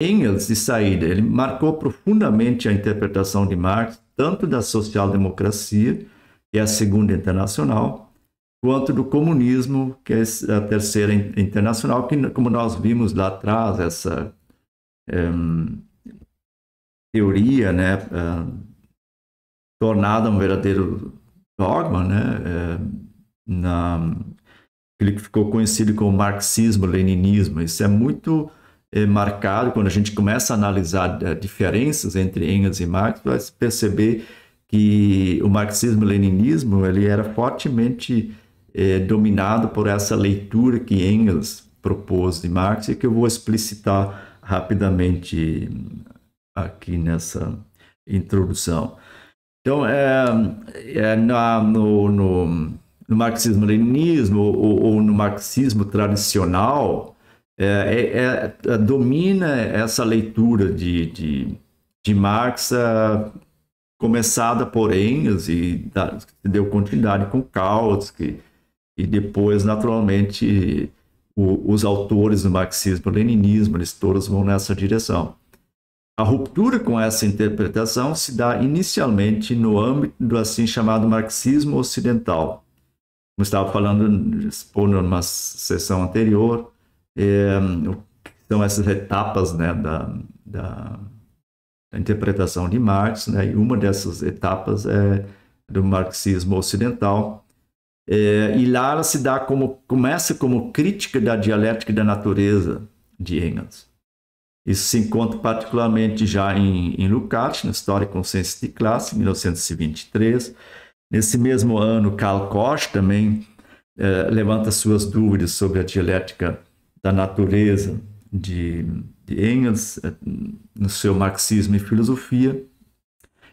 Engels, de saída, ele marcou profundamente a interpretação de Marx, tanto da social-democracia, que é a segunda internacional, quanto do comunismo, que é a terceira internacional, que, como nós vimos lá atrás, essa é, teoria né, é, tornada um verdadeiro dogma, né, eh, na, ele ficou conhecido como marxismo-leninismo. Isso é muito é, marcado, quando a gente começa a analisar é, diferenças entre Engels e Marx, vai perceber que o marxismo-leninismo era fortemente é, dominado por essa leitura que Engels propôs de Marx e que eu vou explicitar rapidamente aqui nessa introdução. Então, é, é na, no, no, no marxismo-leninismo ou, ou, no marxismo tradicional, é é, é, é, domina essa leitura de, de, de Marx, é, começada por Engels assim, e da, deu continuidade com Kautsky, e depois, naturalmente, o, os autores do marxismo-leninismo, eles todos vão nessa direção. A ruptura com essa interpretação se dá inicialmente no âmbito do assim chamado marxismo ocidental. Como estava falando, expondo numa sessão anterior, é, são essas etapas né, da, da, da, interpretação de Marx, né, e uma dessas etapas é do marxismo ocidental. É, e lá ela se dá como, começa como crítica da dialética da natureza de Engels. Isso se encontra particularmente já em, em Lukács, na História e Consciência de Classe, 1923. Nesse mesmo ano, Karl Koch também é, levanta suas dúvidas sobre a dialética da natureza de, de Engels eh, no seu marxismo e filosofia,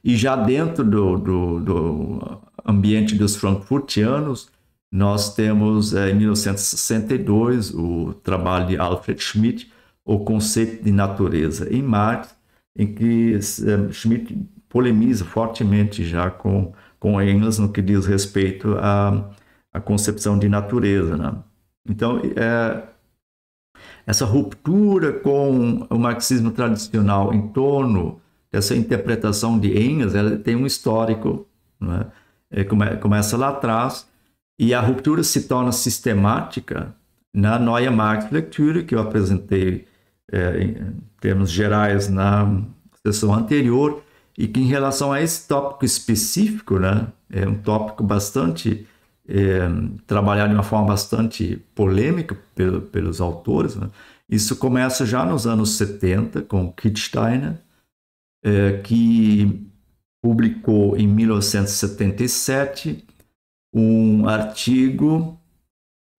e já dentro do, do, do ambiente dos frankfurtianos, nós temos eh, em 1962 o trabalho de Alfred Schmidt, O Conceito de Natureza em Marx, em que eh, Schmidt polemiza fortemente já com, com Engels no que diz respeito à, à concepção de natureza. Né? Então, é, essa ruptura com o marxismo tradicional em torno dessa interpretação de Engels, ela tem um histórico, né? começa lá atrás, e a ruptura se torna sistemática na Neue Lecture, que eu apresentei é, em termos gerais na sessão anterior, e que em relação a esse tópico específico, né, é um tópico bastante é, eh, trabalhado de uma forma bastante polêmica pelo, pelos autores. Né? Isso começa já nos anos 70 com Kit Steiner, é, eh, que publicou em 1977 um artigo,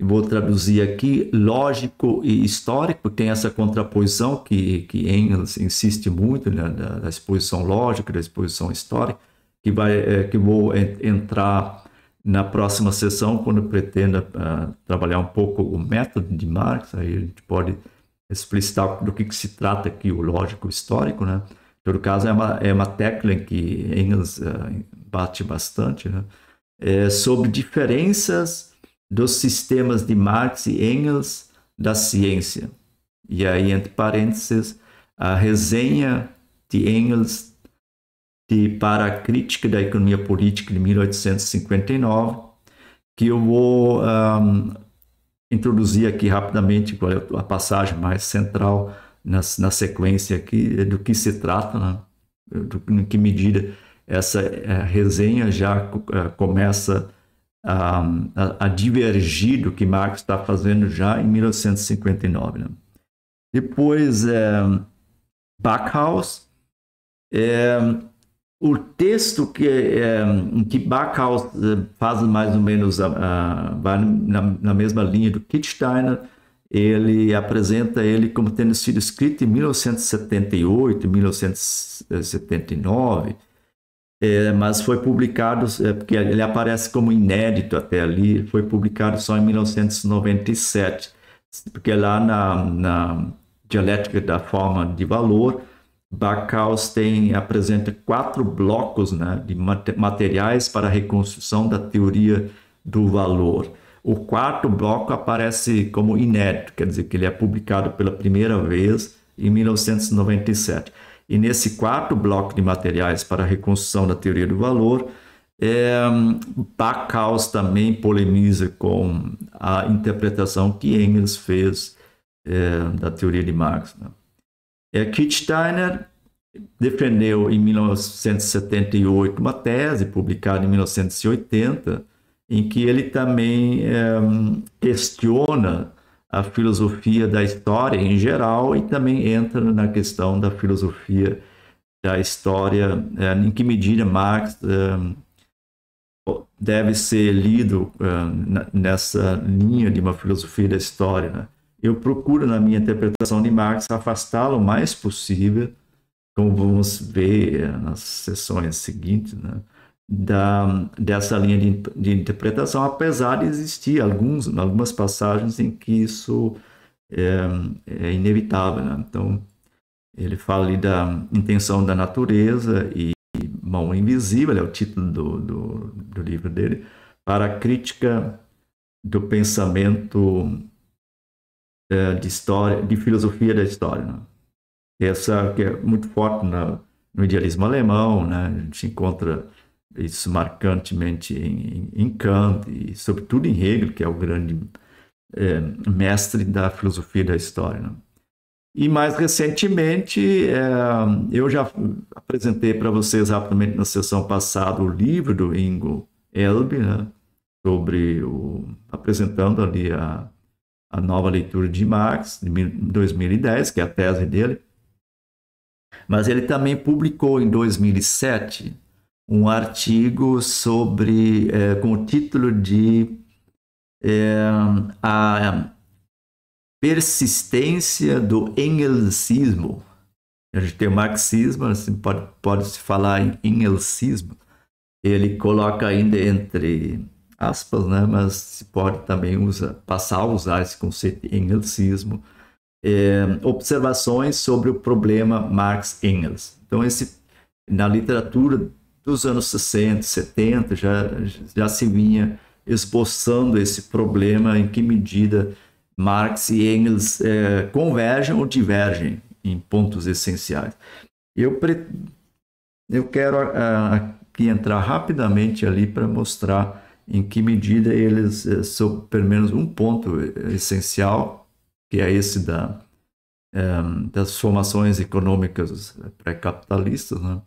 vou traduzir aqui, lógico e histórico, porque tem essa contraposição que, que Engels insiste muito, né, da, da exposição lógica, da exposição histórica, que, vai, é, que vou entrar na próxima sessão, quando eu pretenda uh, trabalhar um pouco o método de Marx, aí a gente pode explicitar do que, que se trata aqui o lógico histórico, né? Em todo caso, é uma, é uma tecla em que Engels uh, bate bastante, né? É sobre diferenças dos sistemas de Marx e Engels da ciência. E aí, entre parênteses, a resenha de Engels de, para a crítica da economia política de 1859, que eu vou um, introduzir aqui rapidamente qual é a passagem mais central na, na sequência aqui, é do que se trata, né? do, em que medida essa eh, resenha já eh, começa a, a, a, divergir do que Marx está fazendo já em 1859. Né? Depois, é, eh, Backhaus é, o texto que, é, que Backhaus faz mais ou menos a, a, na, na, mesma linha do Kittsteiner, ele apresenta ele como tendo sido escrito em 1978, 1979, é, mas foi publicado, é, porque ele aparece como inédito até ali, foi publicado só em 1997, porque lá na, na Dialética da Forma de Valor, Bacaus tem apresenta quatro blocos né, de materiais para a reconstrução da teoria do valor. O quarto bloco aparece como inédito, quer dizer que ele é publicado pela primeira vez em 1997. E nesse quarto bloco de materiais para a reconstrução da teoria do valor, é, Bacaus também polemiza com a interpretação que Engels fez é, da teoria de Marx. Né? É, Steiner defendeu em 1978 uma tese publicada em 1980 em que ele também é, questiona a filosofia da história em geral e também entra na questão da filosofia da história, é, em que medida Marx é, deve ser lido nessa linha de uma filosofia da história. Né? eu procuro, na minha interpretação de Marx, afastá-lo o mais possível, como vamos ver eh, nas sessões seguintes, né? da, dessa linha de, de, interpretação, apesar de existir alguns, algumas passagens em que isso é, é inevitável. Né? Então, ele fala ali da intenção da natureza e mão invisível, é o título do, do, do livro dele, para a crítica do pensamento é, de história, de filosofia da história. Né? É essa que é muito forte na, no idealismo alemão, né? a gente encontra isso marcantemente em, em, Kant e sobretudo em Hegel, que é o grande é, mestre da filosofia da história. Né? E mais recentemente, é, eu já apresentei para vocês rapidamente na sessão passada o livro do Ingo Elbe, né? sobre o, apresentando ali a, a nova leitura de Marx, de 2010, que é a tese dele. Mas ele também publicou em 2007 um artigo sobre, é, com o título de é, A Persistência do Engelsismo. A gente tem o marxismo, assim, pode-se falar em engelsismo. Ele coloca ainda entre aspas, né? mas se pode também passar a usar esse conceito de Engelsismo, é, eh, observações sobre o problema Marx Engels. Então, esse, na literatura dos anos 60, 70, já, já se vinha esboçando esse problema em que medida Marx e Engels é, convergem ou divergem em pontos essenciais. Eu, pre... Eu quero ah, aqui entrar rapidamente ali para mostrar em que medida eles eh, são pelo menos um ponto eh, essencial, que é esse da, eh, das formações econômicas pré-capitalistas, né?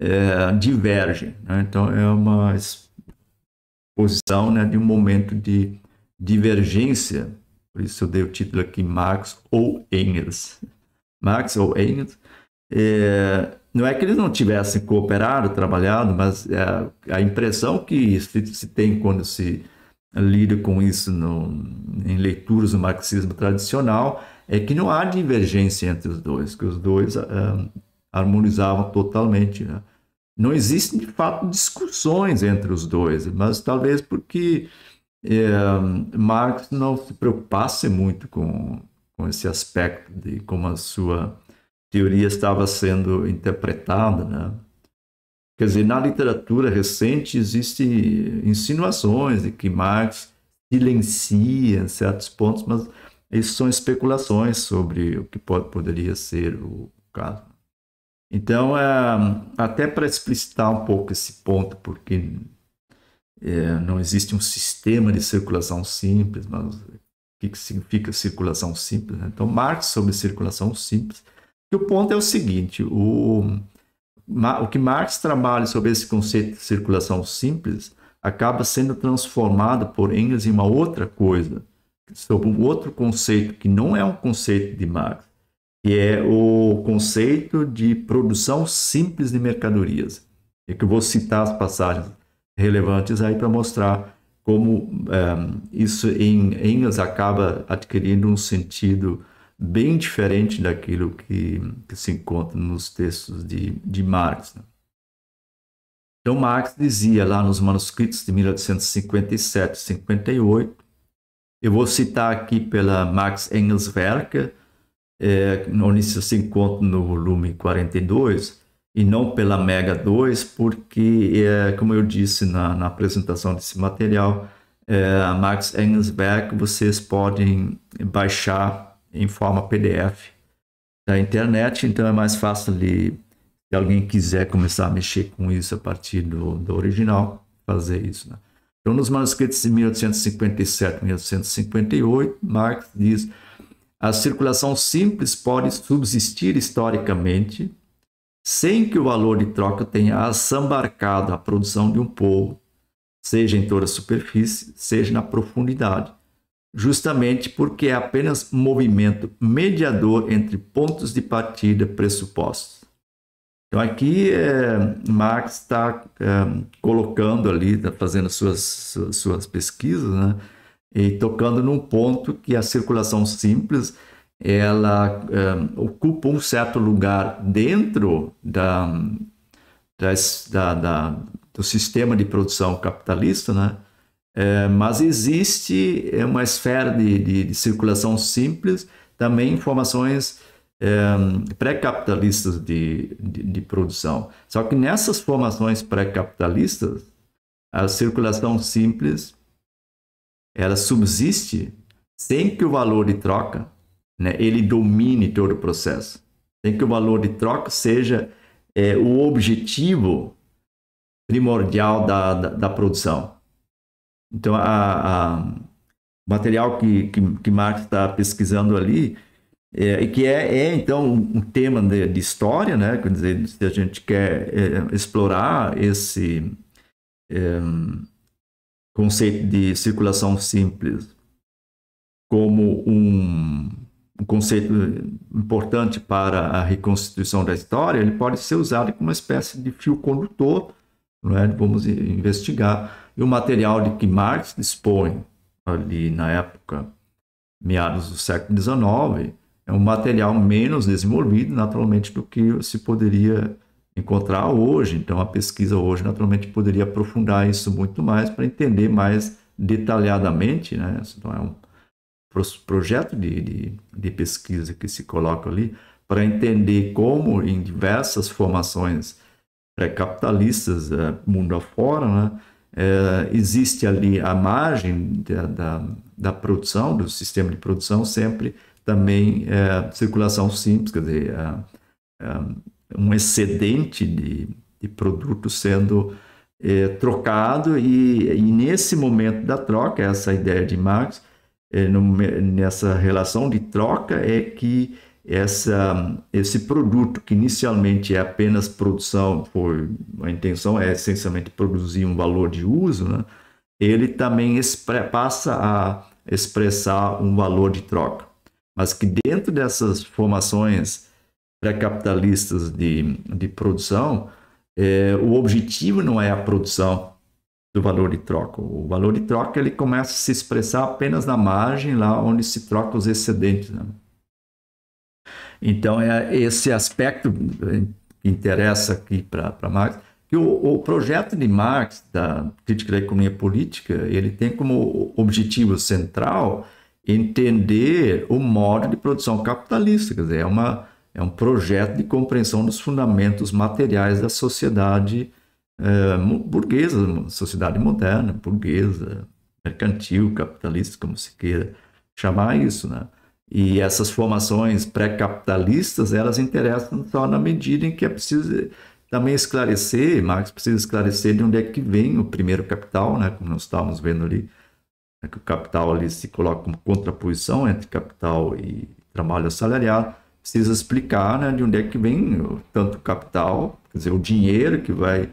é, divergem. Né? Então, é uma posição né, de um momento de divergência, por isso eu dei o título aqui Marx ou Engels. Marx ou Engels é, não é que eles não tivessem cooperado, trabalhado, mas é, a impressão que se, se, tem quando se lida com isso no, em leituras do marxismo tradicional é que não há divergência entre os dois, que os dois é, harmonizavam totalmente. Né? Não existem, de fato, discussões entre os dois, mas talvez porque é, Marx não se preocupasse muito com, com esse aspecto de como a sua teoria estava sendo interpretada, né? Quer dizer, na literatura recente existem insinuações de que Marx silencia em certos pontos, mas isso são especulações sobre o que pode, poderia ser o caso. Então, é, até para explicitar um pouco esse ponto, porque é, não existe um sistema de circulação simples, mas o que, que significa circulação simples? Né? Então, Marx sobre circulação simples que o ponto é o seguinte: o, o que Marx trabalha sobre esse conceito de circulação simples acaba sendo transformado por Engels em uma outra coisa, sobre um outro conceito que não é um conceito de Marx, que é o conceito de produção simples de mercadorias. É que eu vou citar as passagens relevantes aí para mostrar como um, eh, isso em Engels acaba adquirindo um sentido bem diferente daquilo que, que se encontra nos textos de, de Marx. Né? Então, Marx dizia lá nos manuscritos de 1857 58, eu vou citar aqui pela Max Engels Werke, é, onde isso se encontra no volume 42, e não pela Mega 2, porque, é, como eu disse na, na apresentação desse material, é, a Max Engels Werke vocês podem baixar em forma PDF da internet, então é mais fácil de, se alguém quiser começar a mexer com isso a partir do, do original, fazer isso. Né? Então, nos manuscritos de 1857 e 1858, Marx diz a circulação simples pode subsistir historicamente sem que o valor de troca tenha assambarcado a produção de um povo, seja em toda a superfície, seja na profundidade justamente porque é apenas movimento mediador entre pontos de partida pressupostos. Então aqui é, Marx está é, colocando ali, está fazendo suas, suas, suas pesquisas, né? e tocando num ponto que a circulação simples ela é, ocupa um certo lugar dentro da, da, da, do sistema de produção capitalista, né? É, mas existe é uma esfera de, de, de circulação simples, também informações é, pré-capitalistas de, de, de, produção. Só que nessas formações pré-capitalistas, a circulação simples ela subsiste sem que o valor de troca né, ele domine todo o processo. Sem que o valor de troca seja é, o objetivo primordial da, da, da produção. Então, a, a material que, que, que Marx está pesquisando ali, é, e que é, é então um, tema de, de, história, né? Quer dizer, se a gente quer é, explorar esse é, conceito de circulação simples como um, um, conceito importante para a reconstituição da história, ele pode ser usado como uma espécie de fio condutor, é? Vamos investigar e o material de que Marx dispõe ali na época, meados do século XIX, é um material menos desenvolvido, naturalmente, do que se poderia encontrar hoje. Então, a pesquisa hoje, naturalmente, poderia aprofundar isso muito mais para entender mais detalhadamente. Né? Então, é um projeto de, de, de pesquisa que se coloca ali para entender como, em diversas formações pré-capitalistas, eh, mundo afora, né? é, existe ali a margem da, da, da, produção, do sistema de produção, sempre também é, circulação simples, quer dizer, é, um excedente de, de produto sendo trocado, e, e, nesse momento da troca, essa ideia de Marx, no, nessa relação de troca, é que essa, esse produto que inicialmente é apenas produção, foi, a intenção é essencialmente produzir um valor de uso, né? ele também expre, passa a expressar um valor de troca. Mas que dentro dessas formações pré-capitalistas de, de produção, é, o objetivo não é a produção do valor de troca. O valor de troca ele começa a se expressar apenas na margem, lá onde se troca os excedentes. Né? Então, é esse aspecto que eh, interessa aqui para Marx, que o, o, projeto de Marx, da crítica da economia política, ele tem como objetivo central entender o modo de produção capitalista, quer dizer, é, uma, é um projeto de compreensão dos fundamentos materiais da sociedade eh, burguesa, sociedade moderna, burguesa, mercantil, capitalista, como se queira chamar isso, né? E essas formações pré-capitalistas, elas interessam só na medida em que é preciso também esclarecer, Marx precisa esclarecer de onde é que vem o primeiro capital, né? como nós estávamos vendo ali, é que o capital ali se coloca como contraposição entre capital e trabalho assalariado, precisa explicar né, de onde é que vem o, tanto o capital, quer dizer, o dinheiro que vai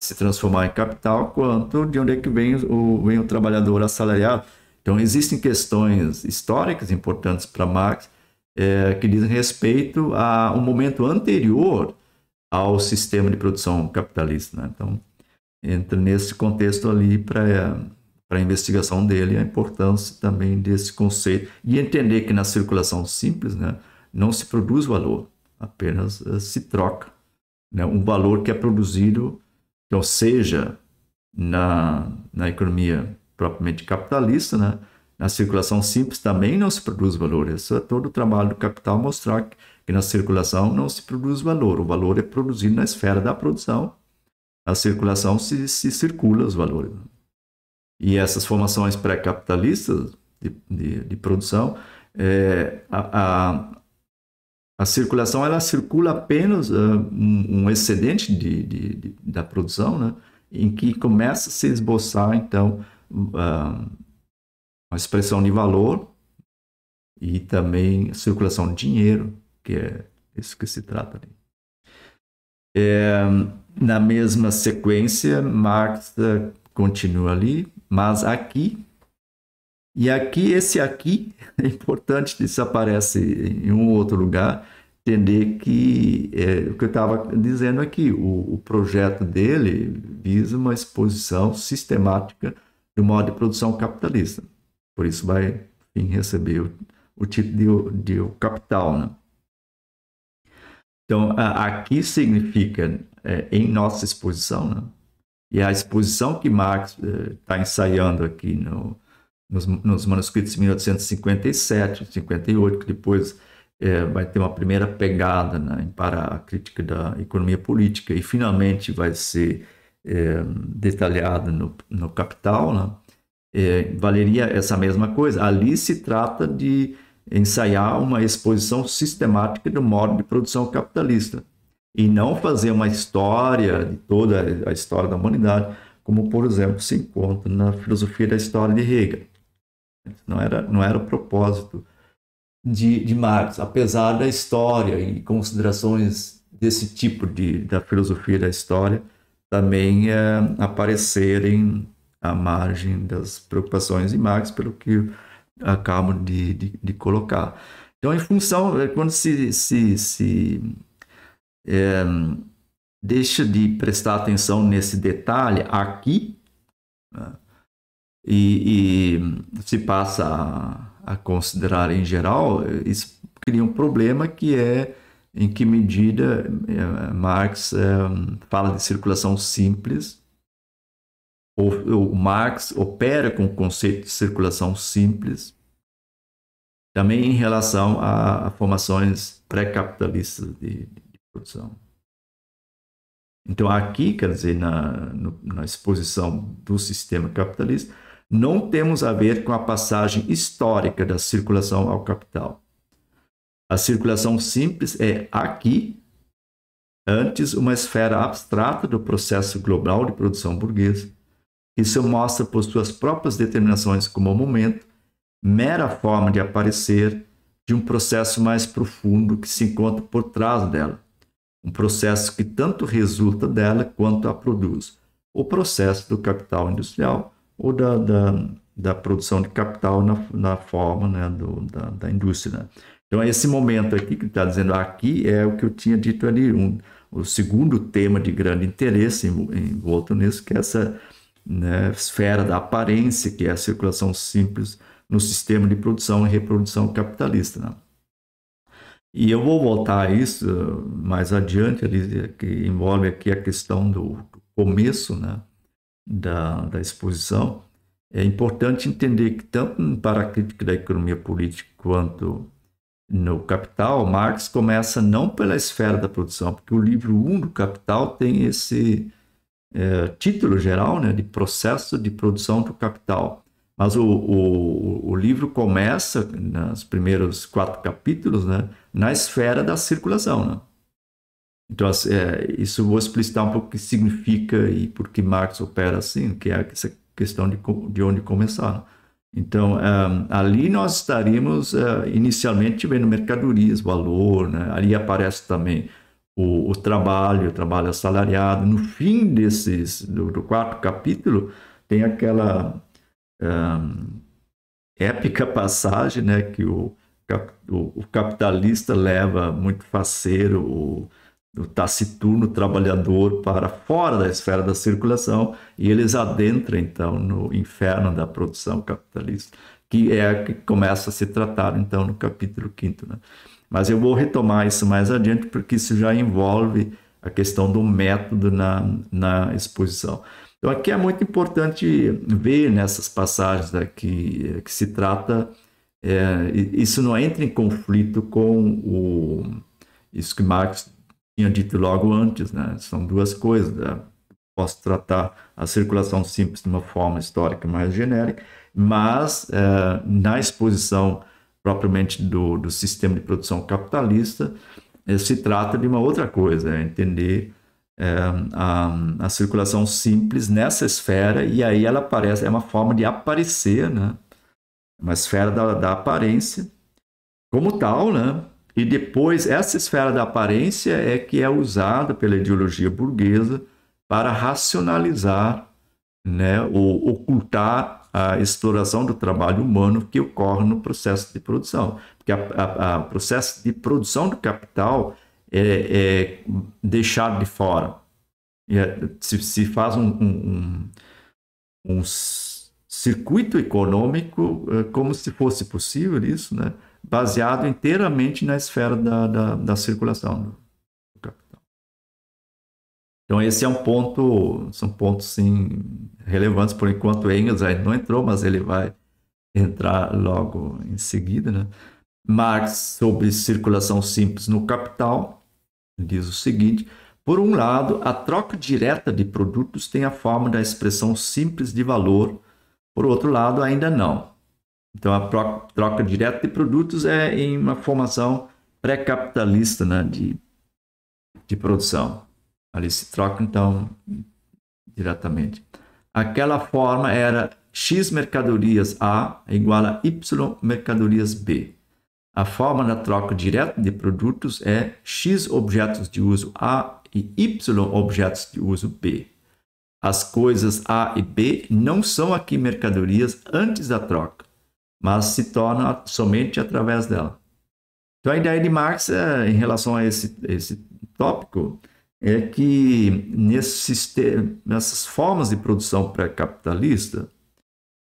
se transformar em capital, quanto de onde é que vem o, vem o trabalhador assalariado. Então, existem questões históricas importantes para Marx é, que dizem respeito a um momento anterior ao sistema de produção capitalista. Né? Então, entra nesse contexto ali para para a investigação dele a importância também desse conceito e entender que na circulação simples né, não se produz valor, apenas uh, se troca. Né? Um valor que é produzido, então, seja na, na economia propriamente capitalista, né? Na circulação simples também não se produz valor. Isso é todo o trabalho do capital mostrar que, que na circulação não se produz valor. O valor é produzido na esfera da produção. Na circulação se, se circula os valores. E essas formações pré-capitalistas de, de, de, produção, é, a, a, a, circulação ela circula apenas uh, um, um, excedente de, de, da produção, né? em que começa a se esboçar, então, ah, uma expressão de valor e também circulação de dinheiro, que é isso que se trata ali. É, na mesma sequência, Marx ah, continua ali, mas aqui, e aqui, esse aqui, é importante, aparece em um outro lugar, entender que é, o que eu estava dizendo aqui, o, o projeto dele visa uma exposição sistemática do modo de produção capitalista. Por isso vai enfim, receber o, o título tipo de, de capital. Né? Então, aqui significa é, em nossa exposição, né? e a exposição que Marx está é, tá ensaiando aqui no, nos, nos, manuscritos de 1857, 58, que depois é, vai ter uma primeira pegada né, para a crítica da economia política, e finalmente vai ser é, no, no Capital, né? é, valeria essa mesma coisa. Ali se trata de ensaiar uma exposição sistemática do modo de produção capitalista e não fazer uma história de toda a história da humanidade, como por exemplo se encontra na filosofia da história de Hegel. Não era, não era o propósito de, de Marx, apesar da história e considerações desse tipo de, da filosofia da história também é, aparecerem à margem das preocupações de Marx, pelo que acabo de, de, de colocar. Então, em função, eh, quando se, se, se é, deixa de prestar atenção nesse detalhe aqui, né, e, e, se passa a, a, considerar em geral, isso cria um problema que é em que medida eh, Marx eh, fala de circulação simples, ou, Marx opera com o conceito de circulação simples, também em relação a, formações pré-capitalistas de, de, produção. Então, aqui, quer dizer, na, no, na exposição do sistema capitalista, não temos a ver com a passagem histórica da circulação ao capital a circulação simples é aqui, antes uma esfera abstrata do processo global de produção burguesa, que se mostra por suas próprias determinações como momento, mera forma de aparecer de um processo mais profundo que se encontra por trás dela, um processo que tanto resulta dela quanto a produz, o processo do capital industrial ou da, da, da produção de capital na, na forma né, do, da, da indústria. Né? Então, é esse momento aqui que está dizendo aqui é o que eu tinha dito ali, um, o segundo tema de grande interesse envolto nisso, que é essa né, esfera da aparência, que é a circulação simples no sistema de produção e reprodução capitalista. Né? E eu vou voltar a isso eh, mais adiante, ali, eh, que envolve aqui a questão do começo né, da, da exposição. É importante entender que, tanto para a crítica da economia política quanto no Capital, Marx começa não pela esfera da produção, porque o livro 1 um do Capital tem esse é, título geral né, de processo de produção do capital. Mas o, o, o livro começa, nos primeiros quatro capítulos, né, na esfera da circulação. Né? Então, é, isso eu vou explicitar um pouco o que significa e por que Marx opera assim, que é essa questão de, de onde começar. Né? Então, ali nós estaríamos eh, inicialmente vendo mercadorias, valor, né? ali aparece também o, o, trabalho, o trabalho assalariado. No fim desses, do, do quarto capítulo, tem aquela um, épica passagem né, que o, o, capitalista leva muito faceiro o do taciturno trabalhador para fora da esfera da circulação e eles adentram então no inferno da produção capitalista, que é a que começa a se tratar então no capítulo quinto Né? Mas eu vou retomar isso mais adiante porque isso já envolve a questão do método na, na exposição. Então aqui é muito importante ver nessas passagens aqui eh, que se trata, é, isso não entra em conflito com o, isso que Marx tinha dito logo antes, né? São duas coisas. Né? Posso tratar a circulação simples de uma forma histórica mais genérica, mas é, na exposição propriamente do, do sistema de produção capitalista, é, se trata de uma outra coisa, é entender é, a, a circulação simples nessa esfera, e aí ela aparece, é uma forma de aparecer, né? uma esfera da, da aparência, como tal, né? E depois, essa esfera da aparência é que é usada pela ideologia burguesa para racionalizar né, ou ocultar a exploração do trabalho humano que ocorre no processo de produção. Porque o processo de produção do capital é, é deixado de fora. É, se, se, faz um, um, um, um circuito econômico, eh, como se fosse possível isso, né? baseado inteiramente na esfera da, da, da circulação do capital. Então esse é um ponto, são pontos sim relevantes por enquanto Engels ainda não entrou, mas ele vai entrar logo em seguida, né? Marx sobre circulação simples no capital diz o seguinte: por um lado, a troca direta de produtos tem a forma da expressão simples de valor, por outro lado, ainda não. Então, a troca direta de produtos é em uma formação pré-capitalista né, de, de produção. Ali se troca, então, diretamente. Aquela forma era X mercadorias A igual a Y mercadorias B. A forma da troca direta de produtos é X objetos de uso A e Y objetos de uso B. As coisas A e B não são aqui mercadorias antes da troca mas se torna somente através dela. Então, a ideia de Marx é, em relação a esse, esse tópico é que nesse nessas formas de produção pré-capitalista,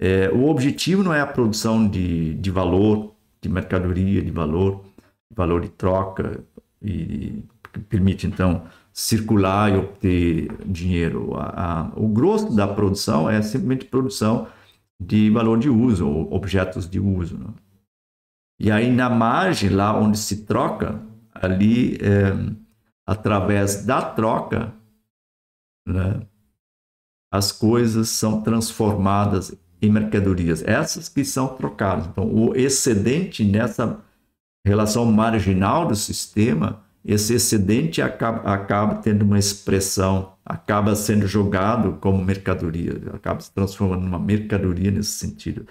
é, o objetivo não é a produção de, de valor, de mercadoria, de valor, valor de troca, e, que permite, então, circular e obter dinheiro. A, a, o grosso da produção é simplesmente produção de valor de uso, ou objetos de uso. Né? E aí na margem, lá onde se troca, ali, é, através da troca, né, as coisas são transformadas em mercadorias, essas que são trocadas. Então, o excedente nessa relação marginal do sistema esse excedente acaba, acaba tendo uma expressão, acaba sendo jogado como mercadoria, acaba se transformando numa mercadoria nesse sentido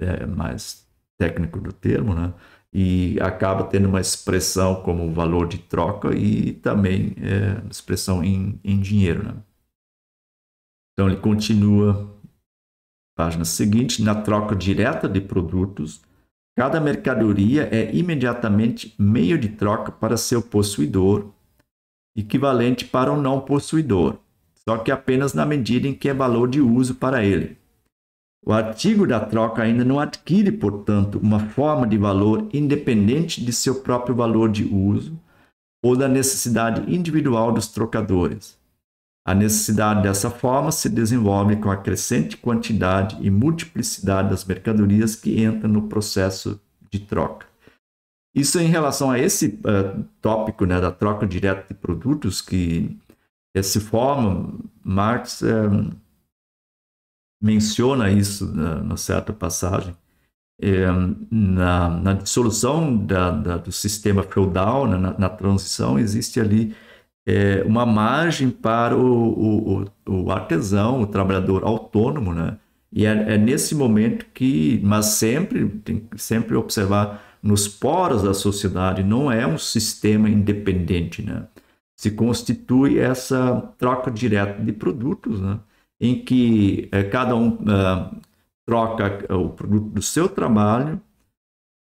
é, mais técnico do termo, né? e acaba tendo uma expressão como valor de troca e também é, expressão em, em dinheiro. Né? Então ele continua, página seguinte, na troca direta de produtos, Cada mercadoria é imediatamente meio de troca para seu possuidor, equivalente para o um não possuidor, só que apenas na medida em que é valor de uso para ele. O artigo da troca ainda não adquire, portanto, uma forma de valor independente de seu próprio valor de uso ou da necessidade individual dos trocadores. A necessidade dessa forma se desenvolve com a crescente quantidade e multiplicidade das mercadorias que entram no processo de troca. Isso em relação a esse uh, tópico né, da troca direta de produtos que se forma, Marx eh, menciona isso na, na certa passagem. Eh, na, na, dissolução da, da, do sistema feudal, né, na, na, transição, existe ali é, uma margem para o, o, o, artesão, o trabalhador autônomo, né? E é, é nesse momento que, mas sempre tem que sempre observar nos poros da sociedade, não é um sistema independente, né? Se constitui essa troca direta de produtos, né? Em que é, cada um é, troca o produto do seu trabalho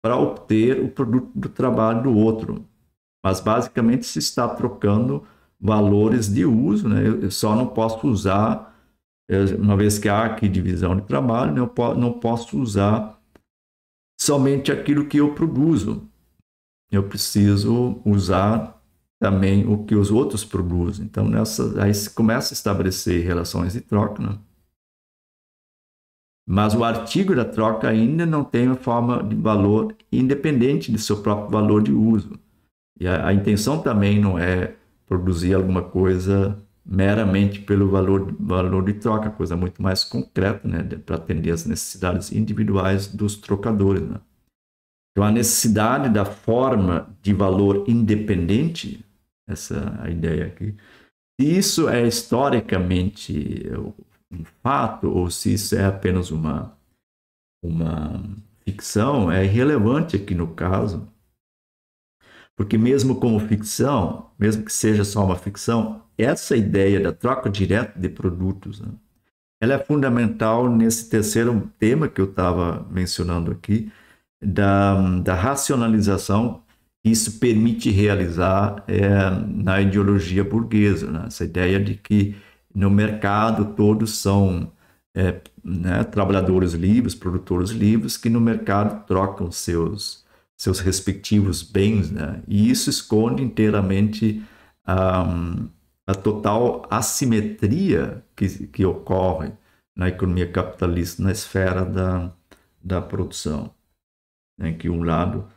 para obter o produto do trabalho do outro. Mas basicamente se está trocando valores de uso, né? Eu, só não posso usar, uma vez que há aqui divisão de trabalho, né? eu não posso usar somente aquilo que eu produzo. Eu preciso usar também o que os outros produzem. Então, nessa, aí se começa a estabelecer relações de troca, né? Mas o artigo da troca ainda não tem uma forma de valor independente de seu próprio valor de uso. E a, a intenção também não é produzir alguma coisa meramente pelo valor, valor de troca, coisa muito mais concreta, né, para atender as necessidades individuais dos trocadores. Né? Então, a necessidade da forma de valor independente, essa a ideia aqui, se isso é historicamente um fato ou se isso é apenas uma, uma ficção, é irrelevante aqui no caso, porque mesmo como ficção, mesmo que seja só uma ficção, essa ideia da troca direta de produtos, né, ela é fundamental nesse terceiro tema que eu estava mencionando aqui, da, da racionalização que isso permite realizar é, na ideologia burguesa, né, essa ideia de que no mercado todos são é, né, trabalhadores livres, produtores livres, que no mercado trocam seus seus respectivos bens, né? e isso esconde inteiramente a total assimetria que, que ocorre na economia capitalista, na esfera da, da produção. em né? Que um lado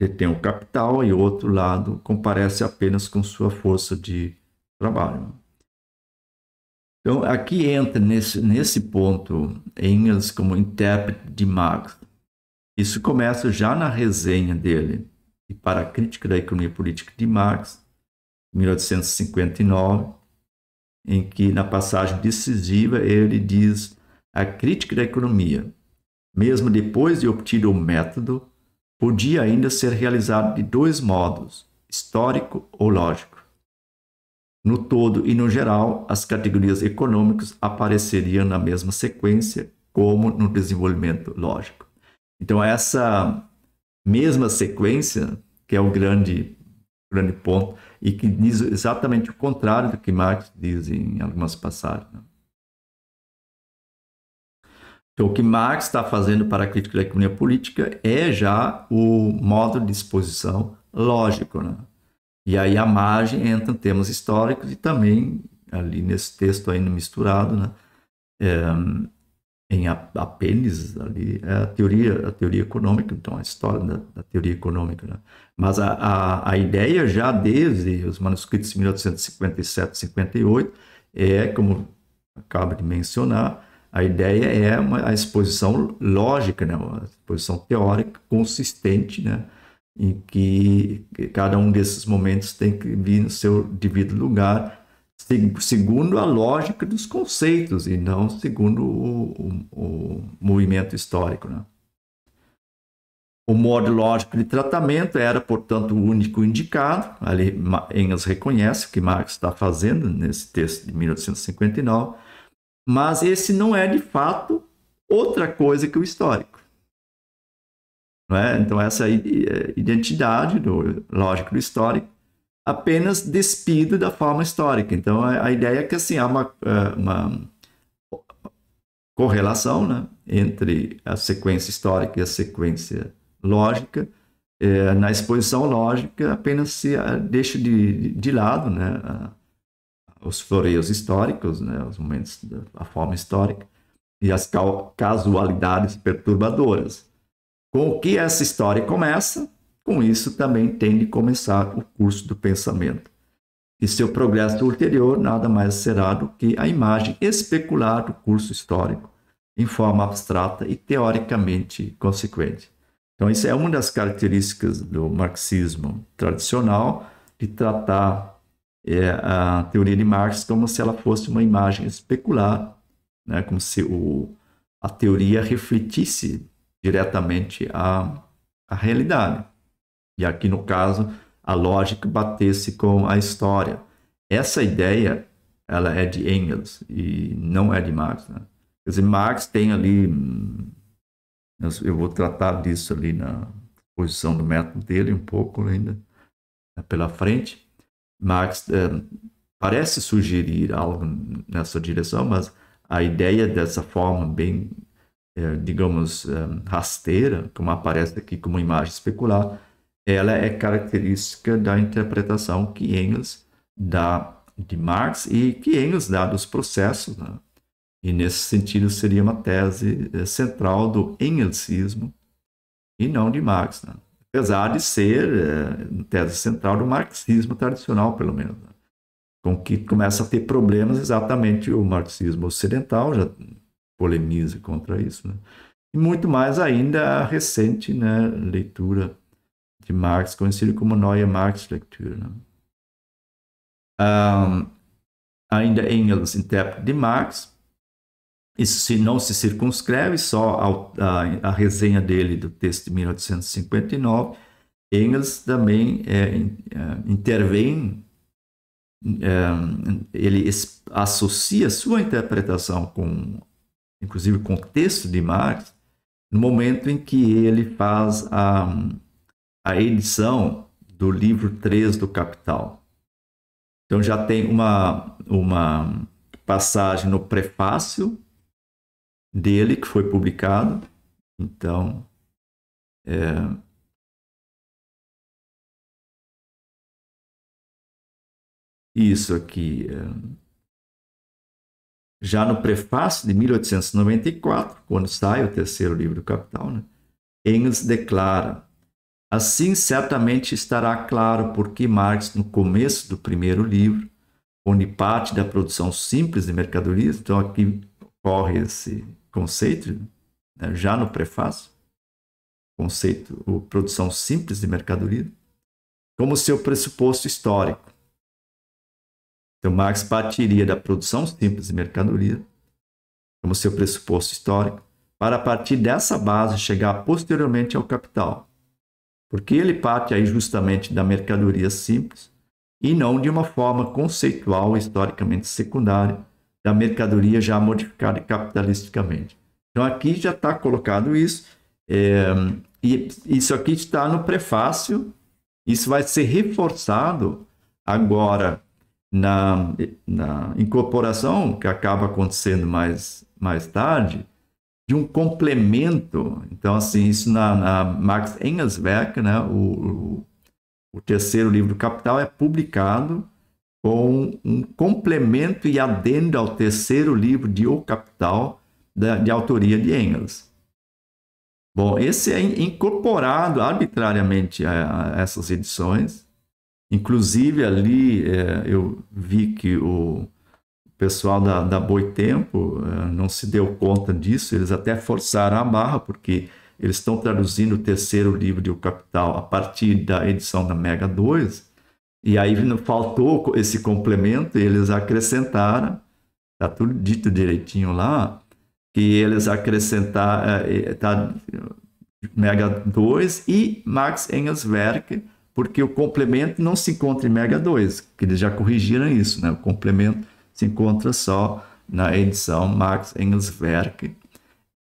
detém o capital e o outro lado comparece apenas com sua força de trabalho. Então, aqui entra nesse, nesse ponto Engels como intérprete de Marx. Isso começa já na resenha dele e para a crítica da economia política de Marx, 1859, em que na passagem decisiva ele diz a crítica da economia, mesmo depois de obtido o método, podia ainda ser realizada de dois modos, histórico ou lógico. No todo e no geral, as categorias econômicas apareceriam na mesma sequência, como no desenvolvimento lógico. Então, essa mesma sequência, que é o grande, grande ponto, e que diz exatamente o contrário do que Marx diz em algumas passagens. Né? Então, o que Marx está fazendo para a crítica da economia política é já o modo de exposição lógico. Né? E aí, à margem, entram temas históricos e também, ali nesse texto ainda misturado, né? É, em apenas ali é a teoria a teoria econômica então a história da, da teoria econômica né? mas a, a, a, ideia já desde os manuscritos de 1857 58 é como acabo de mencionar a ideia é uma a exposição lógica né uma exposição teórica consistente né em que cada um desses momentos tem que vir no seu devido lugar segundo a lógica dos conceitos e não segundo o, o, o movimento histórico. Né? O modo lógico de tratamento era, portanto, o único indicado. Ali, Engels reconhece o que Marx está fazendo nesse texto de 1859, mas esse não é, de fato, outra coisa que o histórico. É? Então, essa é é, identidade do lógico do histórico apenas despido da forma histórica. Então, a, a ideia é que assim, há uma, é, uma correlação né, entre a sequência histórica e a sequência lógica. É, na exposição lógica, apenas se é, deixa de, de lado né, os floreios históricos, né, os momentos da forma histórica e as casualidades perturbadoras. Com o que essa história começa com isso, também tem de começar o curso do pensamento. E seu progresso ulterior nada mais será do que a imagem especular do curso histórico, em forma abstrata e teoricamente consequente. Então, isso é uma das características do marxismo tradicional, de tratar é, a teoria de Marx como se ela fosse uma imagem especular, né? como se o, a teoria refletisse diretamente a, a realidade. E aqui no caso, a lógica batesse com a história. Essa ideia ela é de Engels e não é de Marx. Né? Quer dizer, Marx tem ali. Hum, eu vou tratar disso ali na posição do método dele um pouco ainda eh, pela frente. Marx é, parece sugerir algo nessa direção, mas a ideia dessa forma bem, é, digamos, é, rasteira, como aparece aqui como imagem especular, ela é característica da interpretação que Engels dá de Marx e que Engels dá dos processos. Né? E nesse sentido seria uma tese eh, central do Engelsismo e não de Marx. Né? Apesar de ser é, tese central do marxismo tradicional, pelo menos. Né? Com que começa a ter problemas exatamente o marxismo ocidental, já polemiza contra isso. Né? E muito mais ainda a recente né, leitura de Marx, conhecido como Neue Marx-Lektüre. Né? Um, ähm, ainda ah, Engels, intérprete de Marx, isso se não se circunscreve só ao, a, äh, a, resenha dele do texto de 1859. Engels também é, é, intervém, é, ele es, associa sua interpretação com, inclusive, com o texto de Marx, no momento em que ele faz a a edição do livro 3 do Capital. Então já tem uma, uma passagem no prefácio dele que foi publicado. Então, é... isso aqui. É... Já no prefácio de 1894, quando sai o terceiro livro do Capital, né, Engels declara Assim, certamente estará claro por que Marx, no começo do primeiro livro, onde parte da produção simples de mercadorias, então aqui ocorre esse conceito, né, já no prefácio, conceito, ou produção simples de mercadoria, como seu pressuposto histórico. Então, Marx partiria da produção simples de mercadoria, como seu pressuposto histórico, para a partir dessa base chegar posteriormente ao capital, porque ele parte aí justamente da mercadoria simples e não de uma forma conceitual historicamente secundária da mercadoria já modificada capitalisticamente. Então aqui já está colocado isso é, e isso aqui está no prefácio. Isso vai ser reforçado agora na, na incorporação que acaba acontecendo mais mais tarde de um complemento. Então, assim, isso na, na Max Engelsberg, né, o, o, terceiro livro do Capital, é publicado com um complemento e adendo ao terceiro livro de O Capital, da, de autoria de Engels. Bom, esse é incorporado arbitrariamente a, a essas edições. Inclusive, ali é, eu vi que o, pessoal da, da Boitempo eh, não se deu conta disso, eles até forçaram a barra, porque eles estão traduzindo o terceiro livro de O Capital a partir da edição da Mega 2, e aí faltou esse complemento, e eles acrescentaram, está tudo dito direitinho lá, que eles acrescentaram eh, eh, tá, Mega 2 e Max Engelswerk, porque o complemento não se encontra em Mega 2, que eles já corrigiram isso, né? o complemento se encontra só na edição Max Engels Werk.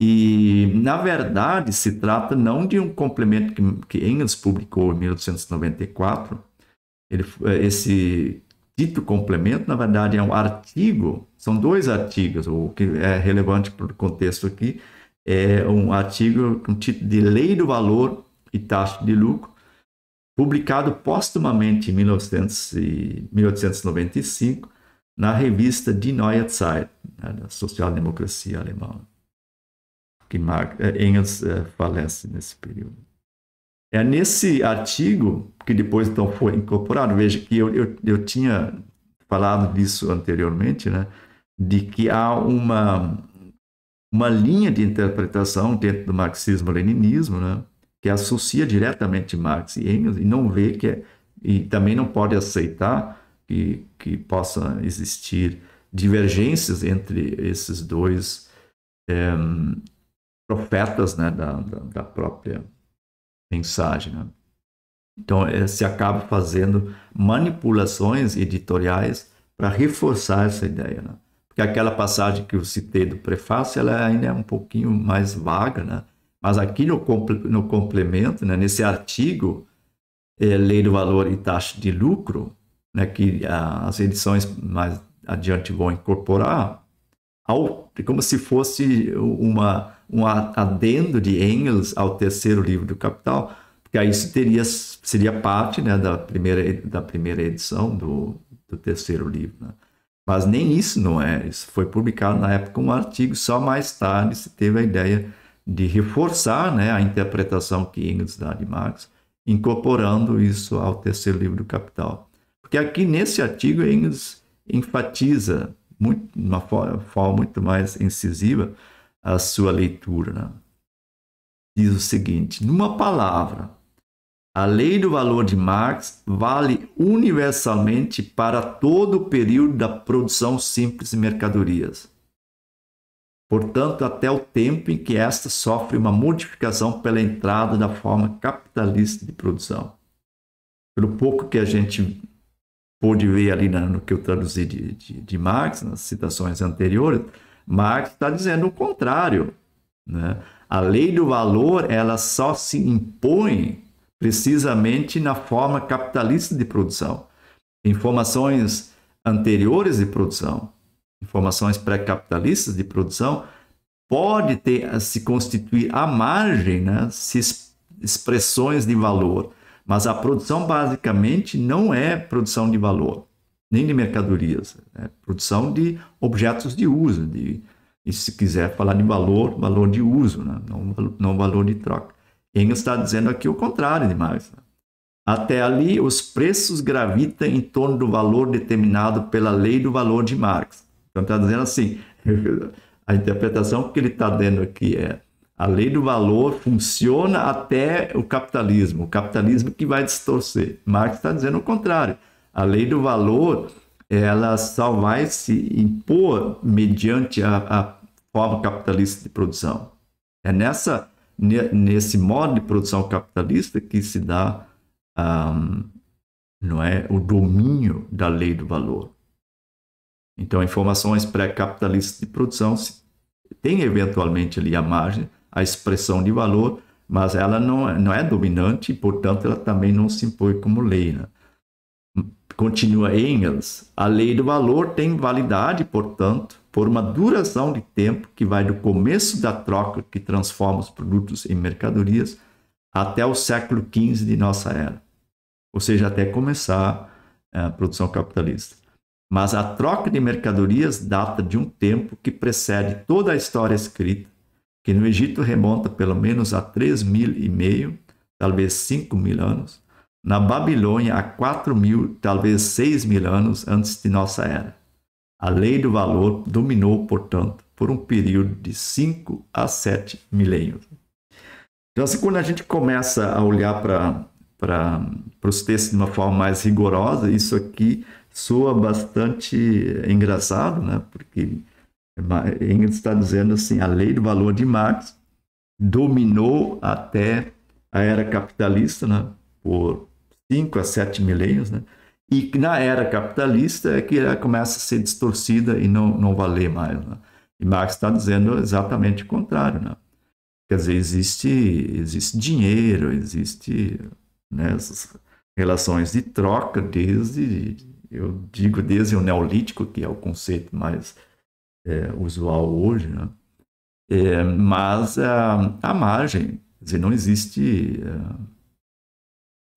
E, na verdade, se trata não de um complemento que, que Engels publicou em 1894. Ele, eh, esse dito complemento, na verdade, é um artigo, são dois artigos, o que é relevante para o contexto aqui, é um artigo com um título de Lei do Valor e Taxa de Lucro, publicado postumamente em 1900, 1895, na revista Die Neue Zeit, né, da social-democracia alemã, que eh, Engels é, falece nesse período. É nesse artigo, que depois então foi incorporado, veja que eu, eu, eu tinha falado disso anteriormente, né, de que há uma, uma linha de interpretação dentro do marxismo-leninismo, né, que associa diretamente Marx e Engels e não vê que é, e também não pode aceitar que, que possa existir divergências entre esses dois é, profetas né, da, da, da, própria mensagem. Né? Então, é, se acaba fazendo manipulações editoriais para reforçar essa ideia. Né? Porque aquela passagem que eu citei do prefácio, ela ainda é um pouquinho mais vaga, né? mas aqui no, no complemento, né, nesse artigo, é, Lei do Valor e Taxa de Lucro, né, que a, as edições mais adiante vão incorporar, ao, é como se fosse uma, um adendo de Engels ao terceiro livro do Capital, porque aí teria, seria parte né, da, primeira, da primeira edição do, do terceiro livro. Né? Mas nem isso não é. Isso foi publicado na época um artigo, só mais tarde se teve a ideia de reforçar né, a interpretação que Engels dá de Marx, incorporando isso ao terceiro livro do Capital. Porque aqui nesse artigo Engels enfatiza muito, de uma forma muito mais incisiva a sua leitura. Né? Diz o seguinte: numa palavra, a lei do valor de Marx vale universalmente para todo o período da produção simples de mercadorias. Portanto, até o tempo em que esta sofre uma modificação pela entrada da forma capitalista de produção. Pelo pouco que a gente pôde ver ali na, no que eu traduzi de, de, de Marx, nas citações anteriores, Marx está dizendo o contrário. Né? A lei do valor ela só se impõe precisamente na forma capitalista de produção. Informações anteriores de produção, informações pré-capitalistas de produção, pode ter se constituir à margem né, expressões de valor mas a produção basicamente não é produção de valor, nem de mercadorias, é produção de objetos de uso, de, e se quiser falar de valor, valor de uso, né? não, não valor de troca. Engels está dizendo aqui o contrário demais. Né? Até ali, os preços gravitam em torno do valor determinado pela lei do valor de Marx. Então, está dizendo assim, a interpretação que ele está dando aqui é a lei do valor funciona até o capitalismo, o capitalismo que vai distorcer. Marx está dizendo o contrário. A lei do valor ela só vai se impor mediante a, a forma capitalista de produção. É nessa nesse modo de produção capitalista que se dá um, não é o domínio da lei do valor. Então, informações pré-capitalistas de produção tem eventualmente ali a margem a expressão de valor, mas ela não, é, não é dominante e, portanto, ela também não se impõe como lei. Né? Continua Engels, a lei do valor tem validade, portanto, por uma duração de tempo que vai do começo da troca que transforma os produtos em mercadorias até o século XV de nossa era, ou seja, até começar eh, a produção capitalista. Mas a troca de mercadorias data de um tempo que precede toda a história escrita que no Egito remonta pelo menos a 3 mil e meio, talvez 5 mil anos, na Babilônia a 4 mil, talvez 6 mil anos antes de nossa era. A lei do valor dominou, portanto, por um período de 5 a 7 milênios. Então, assim, quando a gente começa a olhar para para os textos de uma forma mais rigorosa, isso aqui soa bastante engraçado, né? porque Engels está dizendo assim: a lei do valor de Marx dominou até a era capitalista, né? por 5 a 7 milênios, né? e na era capitalista é que ela começa a ser distorcida e não, não valer mais. Né? E Marx está dizendo exatamente o contrário. Né? Quer dizer, existe, existe dinheiro, existe né, relações de troca desde, eu digo desde o Neolítico, que é o conceito mais é, usual hoje, né? é, mas a, a margem, quer dizer, não existe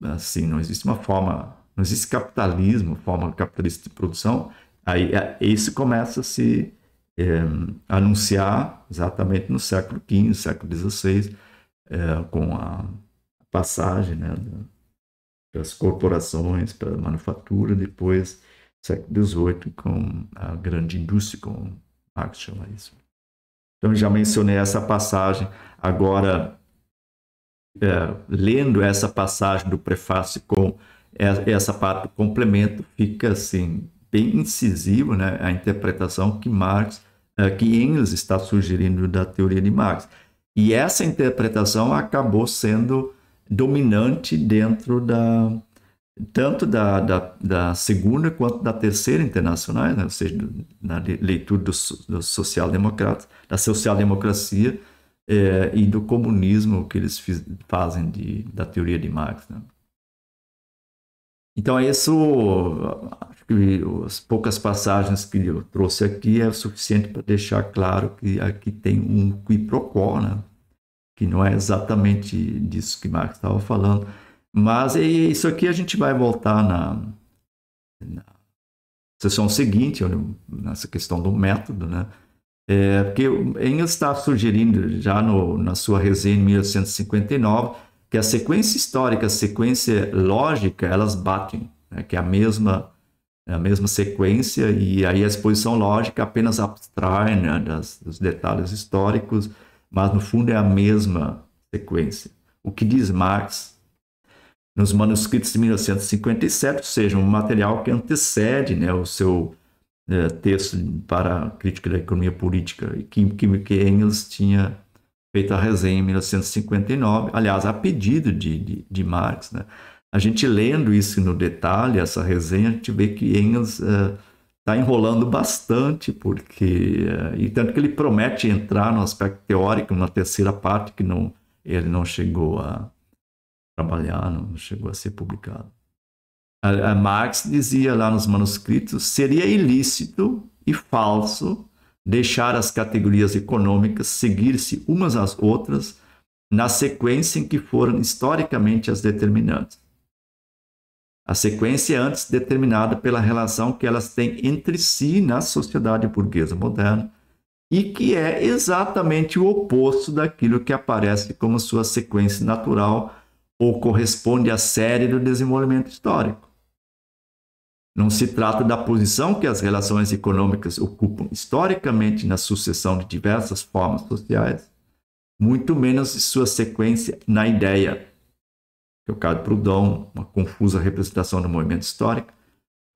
é, assim, não existe uma forma, não existe capitalismo, forma capitalista de produção. Aí é, isso começa a se é, anunciar exatamente no século XV, século XVI, é, com a passagem né, das corporações para a manufatura, depois século XVIII com a grande indústria, com isso. Então, já mencionei essa passagem. Agora, é, lendo essa passagem do prefácio com é, essa parte do complemento, fica assim bem incisivo né, a interpretação que Marx, é, que Engels está sugerindo da teoria de Marx. E essa interpretação acabou sendo dominante dentro da, tanto da, da, da, segunda quanto da terceira internacional, né? ou seja, na leitura do, do social-democrata, da social-democracia é, e do comunismo que eles fiz, fazem de, da teoria de Marx. Né? Então, isso, acho que as poucas passagens que eu trouxe aqui é o suficiente para deixar claro que aqui tem um qui né? que não é exatamente disso que Marx estava falando, mas é isso aqui a gente vai voltar na, na sessão seguinte, nessa questão do método, né? É, porque Engels está sugerindo já no, na sua resenha em 1859 que a sequência histórica, a sequência lógica, elas batem, né? que é a mesma é a mesma sequência e aí a exposição lógica apenas abstrai né, das, dos detalhes históricos, mas no fundo é a mesma sequência. O que diz Marx nos manuscritos de ou seja, um material que antecede né, o seu é, texto para a crítica da economia política, que, que, que Engels tinha feito a resenha em 1959, aliás, a pedido de, de, de Marx. Né? A gente lendo isso no detalhe, essa resenha, a gente vê que Engels está é, tá enrolando bastante, porque é, e tanto que ele promete entrar no aspecto teórico, na terceira parte que não, ele não chegou a, trabalhar, não chegou a ser publicado. A, a Marx dizia lá nos manuscritos: seria ilícito e falso deixar as categorias econômicas seguir-se umas às outras na sequência em que foram historicamente as determinantes. A sequência é antes determinada pela relação que elas têm entre si na sociedade burguesa moderna e que é exatamente o oposto daquilo que aparece como sua sequência natural ou corresponde à série do desenvolvimento histórico. Não se trata da posição que as relações econômicas ocupam historicamente na sucessão de diversas formas sociais, muito menos de sua sequência na ideia, que é o caso de Proudhon, uma confusa representação do movimento histórico,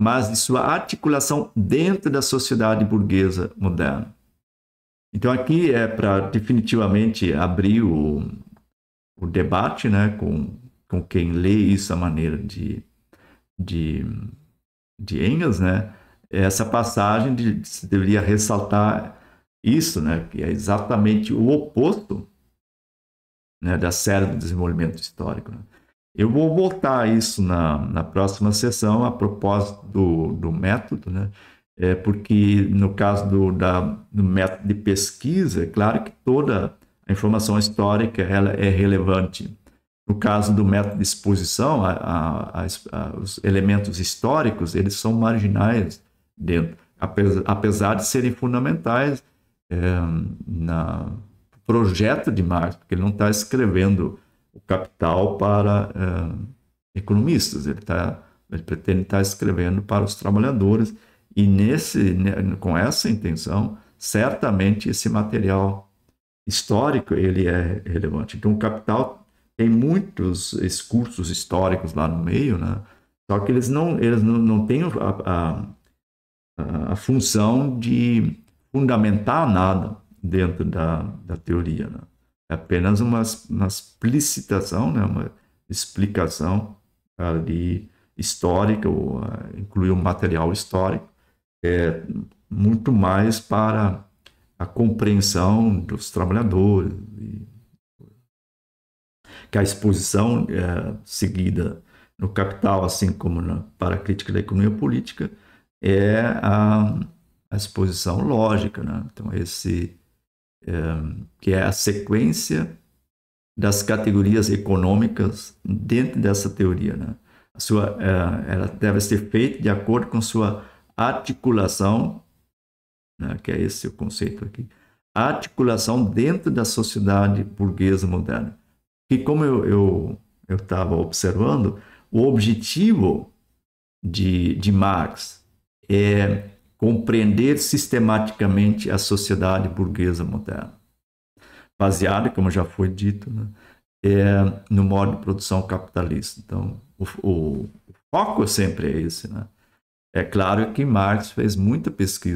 mas de sua articulação dentro da sociedade burguesa moderna. Então aqui é para definitivamente abrir o, o debate né, com, com quem lê isso à maneira de, de, de Engels, né, essa passagem de, se deveria ressaltar isso, né, que é exatamente o oposto né, da série do desenvolvimento histórico. Né? Eu vou voltar a isso na, na próxima sessão, a propósito do, do método, né? é porque no caso do, da, do método de pesquisa, é claro que toda a informação histórica ela é relevante. No caso do método de exposição, a, a, a, os elementos históricos eles são marginais dentro, apesar, apesar de serem fundamentais é, eh, no projeto de Marx, porque ele não está escrevendo o Capital para é, economistas, ele, tá, ele pretende estar tá escrevendo para os trabalhadores e nesse, com essa intenção, certamente esse material histórico ele é relevante. Então, o capital tem muitos excursos históricos lá no meio, né? Só que eles não, eles não, não têm a, a, a função de fundamentar nada dentro da, da teoria, né? É apenas uma, uma explicitação, né? Uma explicação ali histórica, ou, uh, ah, inclui um material histórico, é muito mais para a compreensão dos trabalhadores, que a exposição é, seguida no Capital, assim como na, para a crítica da economia política, é a, a exposição lógica, né? Então esse é, que é a sequência das categorias econômicas dentro dessa teoria, né? A sua, é, ela deve ser feita de acordo com sua articulação né, que é esse o conceito aqui. Articulação dentro da sociedade burguesa moderna. E como eu estava eu, eu observando, o objetivo de, de Marx é compreender sistematicamente a sociedade burguesa moderna, baseada, como já foi dito, né, é, no modo de produção capitalista. Então, o, o, o foco sempre é esse. Né? É claro que Marx fez muita pesquisa